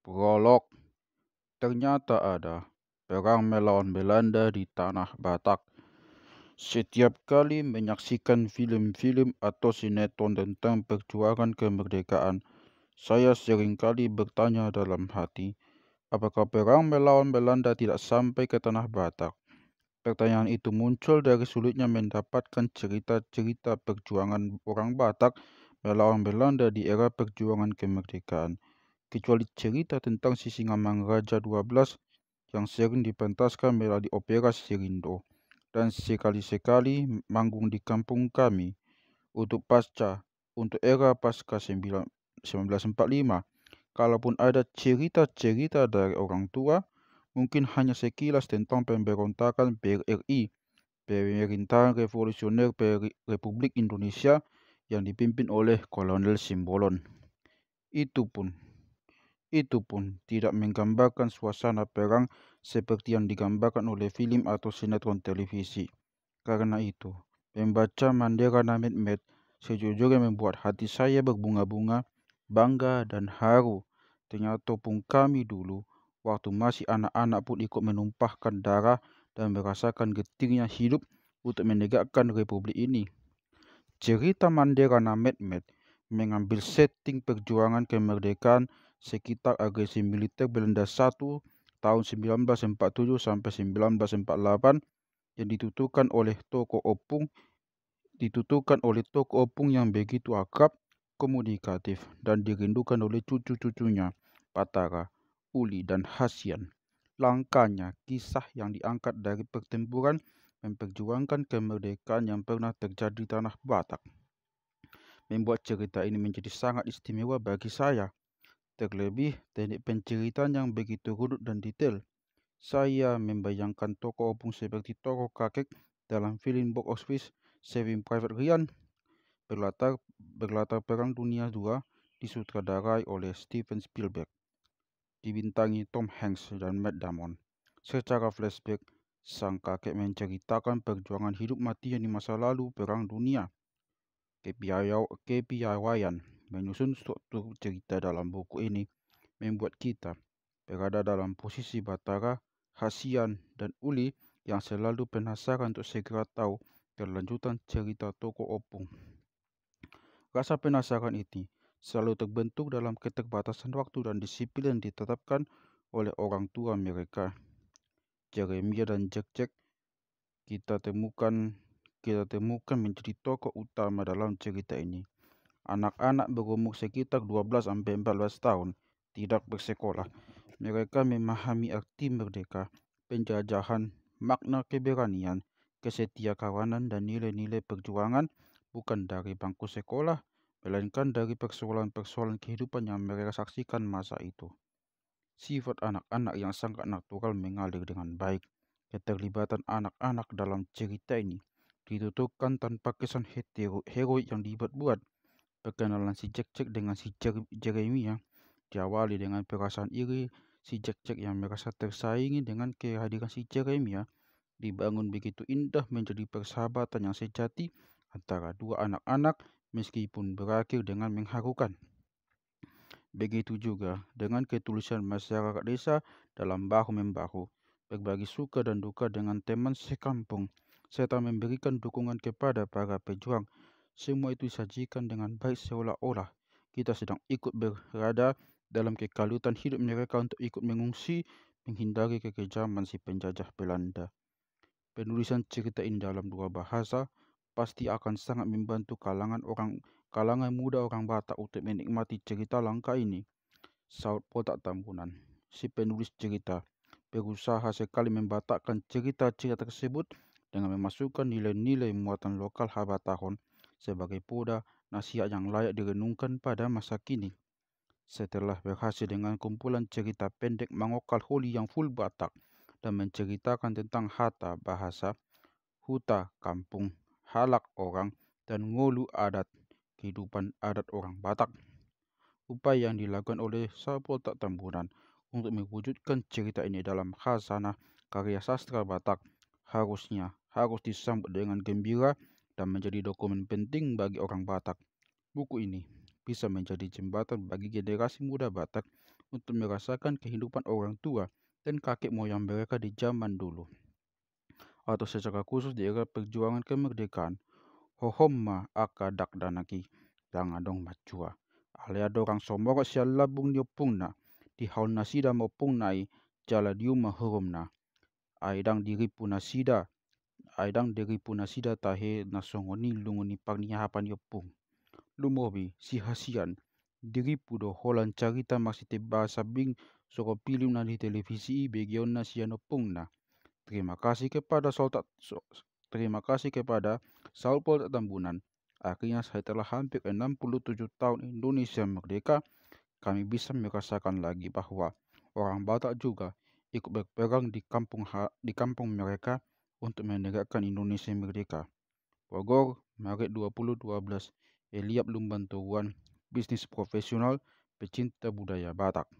Prolog Ternyata ada perang melawan Belanda di tanah Batak. Setiap kali menyaksikan film-film atau sinetron tentang perjuangan kemerdekaan, saya sering kali bertanya dalam hati, apakah perang melawan Belanda tidak sampai ke tanah Batak? Pertanyaan itu muncul dari sulitnya mendapatkan cerita-cerita perjuangan orang Batak melawan Belanda di era perjuangan kemerdekaan kecuali cerita tentang sisi ngamang Raja 12 yang sering dipentaskan melalui opera Sirindo dan sekali-sekali manggung di kampung kami untuk pasca untuk era pasca 1945 kalaupun ada cerita-cerita dari orang tua mungkin hanya sekilas tentang pemberontakan BRI pemerintahan revolusioner Republik Indonesia yang dipimpin oleh Kolonel Simbolon itu pun itu pun tidak menggambarkan suasana perang seperti yang digambarkan oleh film atau sinetron televisi. Karena itu, membaca Mandira Med sejujurnya membuat hati saya berbunga-bunga, bangga dan haru. Ternyata pun kami dulu, waktu masih anak-anak pun ikut menumpahkan darah dan merasakan getirnya hidup untuk menegakkan republik ini. Cerita Mandera Med mengambil setting perjuangan kemerdekaan sekitar agresi militer Belanda I tahun 1947 sampai 1948 yang ditutupkan oleh toko opung ditutupkan oleh toko opung yang begitu akrab, komunikatif, dan dirindukan oleh cucu-cucunya, Patara, Uli, dan Hasian. Langkahnya, kisah yang diangkat dari pertempuran memperjuangkan kemerdekaan yang pernah terjadi di tanah Batak. Membuat cerita ini menjadi sangat istimewa bagi saya Terlebih, teknik penceritaan yang begitu runut dan detail. Saya membayangkan tokoh opung seperti tokoh kakek dalam film box office Saving Private Ryan berlatar, berlatar Perang Dunia II disutradarai oleh Steven Spielberg. Dibintangi Tom Hanks dan Matt Damon. Secara flashback, sang kakek menceritakan perjuangan hidup mati yang di masa lalu Perang Dunia. Kepiawaian menyusun struktur cerita dalam buku ini membuat kita berada dalam posisi Batara, Hasian, dan Uli yang selalu penasaran untuk segera tahu kelanjutan cerita toko opung. Rasa penasaran itu selalu terbentuk dalam keterbatasan waktu dan disiplin ditetapkan oleh orang tua mereka. Jeremia dan Jack Jack kita temukan kita temukan menjadi tokoh utama dalam cerita ini. Anak-anak berumur sekitar 12-14 tahun tidak bersekolah. Mereka memahami arti merdeka, penjajahan, makna keberanian, kesetia kawanan dan nilai-nilai perjuangan bukan dari bangku sekolah, melainkan dari persoalan-persoalan kehidupan yang mereka saksikan masa itu. Sifat anak-anak yang sangat natural mengalir dengan baik. Keterlibatan anak-anak dalam cerita ini ditutupkan tanpa kesan hetero, heroik yang dibuat-buat. Perkenalan si Jack-Jack dengan si Jack Jeremy ya diawali dengan perasaan iri si Jack-Jack yang merasa tersaingi dengan kehadiran si Jeremy ya dibangun begitu indah menjadi persahabatan yang sejati antara dua anak-anak meskipun berakhir dengan mengharukan. Begitu juga dengan ketulusan masyarakat desa dalam bahu-membahu, berbagi suka dan duka dengan teman sekampung, serta memberikan dukungan kepada para pejuang semua itu disajikan dengan baik seolah-olah kita sedang ikut berada dalam kekalutan hidup mereka untuk ikut mengungsi menghindari kekejaman si penjajah Belanda. Penulisan cerita ini dalam dua bahasa pasti akan sangat membantu kalangan orang kalangan muda orang Batak untuk menikmati cerita langka ini. Saud Potak Tambunan, si penulis cerita, berusaha sekali membatakkan cerita-cerita tersebut dengan memasukkan nilai-nilai muatan lokal haba tahun sebagai poda nasihat yang layak direnungkan pada masa kini. Setelah berhasil dengan kumpulan cerita pendek mangokal Holi yang full Batak dan menceritakan tentang hata bahasa, huta kampung, halak orang, dan ngolu adat kehidupan adat orang Batak. Upaya yang dilakukan oleh tak Tambunan untuk mewujudkan cerita ini dalam khazanah karya sastra Batak harusnya harus disambut dengan gembira dan menjadi dokumen penting bagi orang Batak. Buku ini bisa menjadi jembatan bagi generasi muda Batak untuk merasakan kehidupan orang tua dan kakek moyang mereka di zaman dulu. Atau secara khusus di era perjuangan kemerdekaan, Hohomma aka dakdanaki, dangadong macua, Alia dorang somorok sialabung nyopungna di haun nasida maupung naik jala diuma hurumna. Aidang diri sida aidang dari puna sida tahe na songoni lunguni pagni hapani opung. Lumobi si hasian diri pudo holan carita masih bahasa bing soko film na di televisi begion na siano pungna. Terima kasih kepada Saul tak, so, terima kasih kepada Saul Paul Tambunan. Akhirnya telah hampir 67 tahun Indonesia merdeka, kami bisa merasakan lagi bahwa orang Batak juga ikut berperang di kampung ha, di kampung mereka untuk menegakkan Indonesia merdeka. Bogor, Maret 2012. Eliab Tuan, bisnis profesional, pecinta budaya Batak.